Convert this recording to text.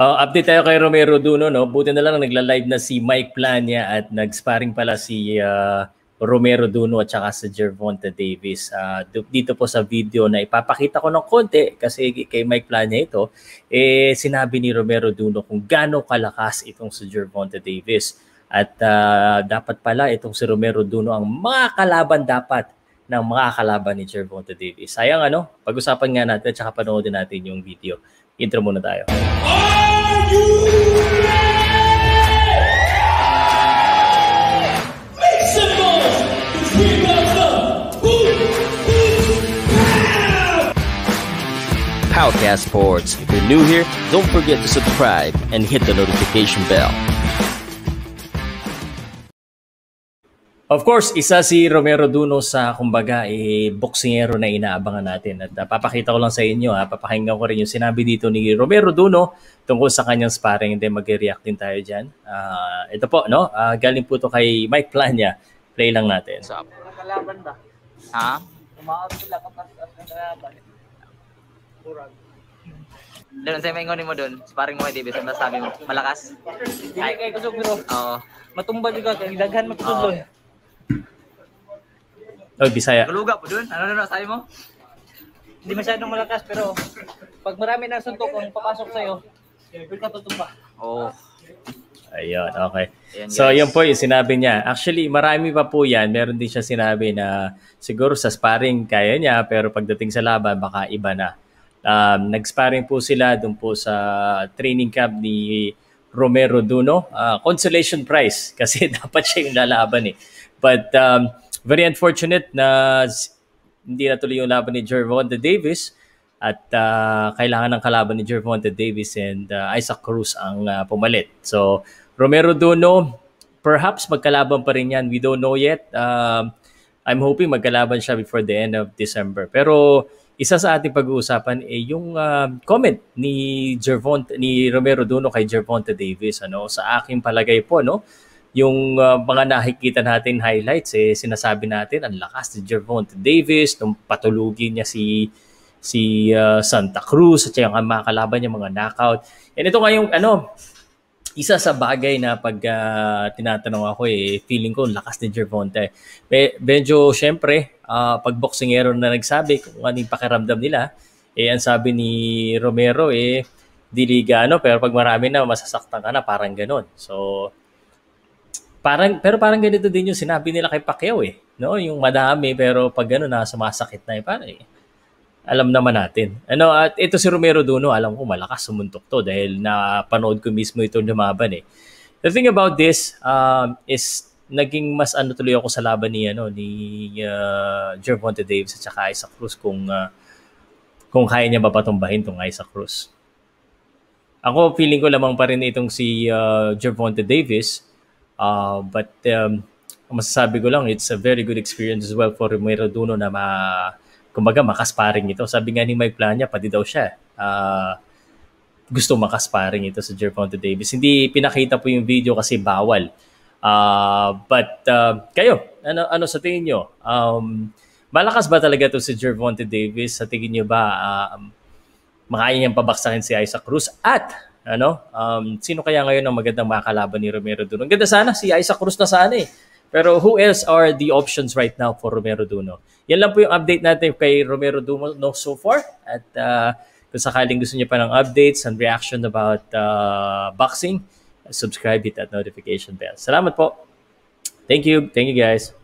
Uh, update tayo kay Romero Duno. No? Buti na lang nagla-live na si Mike Plania at nag-sparring pala si uh, Romero Duno at saka si Gervonta Davis. Uh, dito po sa video na ipapakita ko ng konti kasi kay Mike Plania ito, eh, sinabi ni Romero Duno kung gaano kalakas itong si Gervonta Davis. At uh, dapat pala itong si Romero Duno ang mga kalaban dapat ng mga kalaban ni Gervonta Davis. Sayang ano, pag-usapan nga natin at saka panoodin natin yung video. Intro muna tayo. Oh! Podcast Sports. If you're new here, don't forget to subscribe and hit the notification bell. Of course, isa si Romero Duno sa kumbaga eh, boksingero na inaabangan natin. At uh, papakita ko lang sa inyo, ha, ah, papakinggan ko rin yung sinabi dito ni Romero Duno tungkol sa kanyang sparring. Hindi, mag-react din tayo dyan. Uh, ito po, no? Uh, galing po to kay Mike Plania. Play lang natin. What's kalaban ba? Ha? Tumakas sila kapag nakalaban. Kurang. Doon, mo doon. Sparring mo kay Davis. Ano sabi mo? Malakas? Hindi kayo kusog, bro. Oo. Matumba ka. Daghan matutulog. Oh, Bisaya. Guluga po dun. Ano na ano, ano, sabi mo? Hindi masyadong malakas pero pag marami na suntok ang papasok sa'yo, will ka tutumba. Oh. Ayun, okay. so, guys. yun po yung sinabi niya. Actually, marami pa po yan. Meron din siya sinabi na siguro sa sparring kaya niya, pero pagdating sa laban, baka iba na. Um, nag-sparring po sila doon po sa training camp ni Romero Duno. Uh, consolation prize kasi dapat siya yung lalaban eh. But um, very unfortunate na hindi natuloy yung laban ni Gervonta Davis at uh, kailangan ng kalaban ni Gervonta Davis and uh, Isaac Cruz ang uh, pumalit. So Romero Duno, perhaps magkalaban pa rin yan. We don't know yet. Uh, I'm hoping magkalaban siya before the end of December. Pero isa sa ating pag-uusapan ay eh, yung uh, comment ni Gervonta, ni Romero Duno kay Gervonta Davis ano sa aking palagay po no yung uh, mga nakikita natin highlights eh sinasabi natin ang lakas ni Gervonta Davis nung patulugin niya si si uh, Santa Cruz at yung mga kalaban niya mga knockout. And ito ngayong ano isa sa bagay na pag uh, tinatanong ako eh feeling ko lakas ni Gervonta. Be- eh. medyo syempre uh, pag boxingero na nagsabi kung anong pakiramdam nila eh ang sabi ni Romero eh diliga ano pero pag marami na masasaktan ka na parang ganun. So Parang, pero parang ganito din yung sinabi nila kay Pacquiao eh. No? Yung madami pero pag na sumasakit na eh. Parang eh, alam naman natin. Ano, at ito si Romero Duno, alam ko malakas sumuntok to dahil napanood ko mismo ito lumaban eh. The thing about this um, is naging mas ano tuloy ako sa laban ni ano ni uh, Gervonta Davis at saka Isaac Cruz kung uh, kung kaya niya ba patumbahin tong Isaac Cruz. Ako feeling ko lamang pa rin itong si uh, Gervonta Davis Uh, but um, masasabi ko lang, it's a very good experience as well for Romero Duno na ma, kumbaga makasparing ito. Sabi nga ni Mike Plania, pati daw siya. Uh, gusto makasparing ito sa Gervonta Davis. Hindi pinakita po yung video kasi bawal. Uh, but uh, kayo, ano, ano sa tingin nyo? Um, malakas ba talaga ito si Gervonta Davis? Sa tingin nyo ba uh, makaya niyang pabaksakin si Isaac Cruz? At ano? Um, sino kaya ngayon ang magandang makakalaban ni Romero Duno? Ang ganda sana si Isaac Cruz na sana eh. Pero who else are the options right now for Romero Duno? Yan lang po yung update natin kay Romero Duno so far. At uh, kung sakaling gusto niyo pa ng updates and reaction about uh, boxing, subscribe hit that notification bell. Salamat po. Thank you. Thank you guys.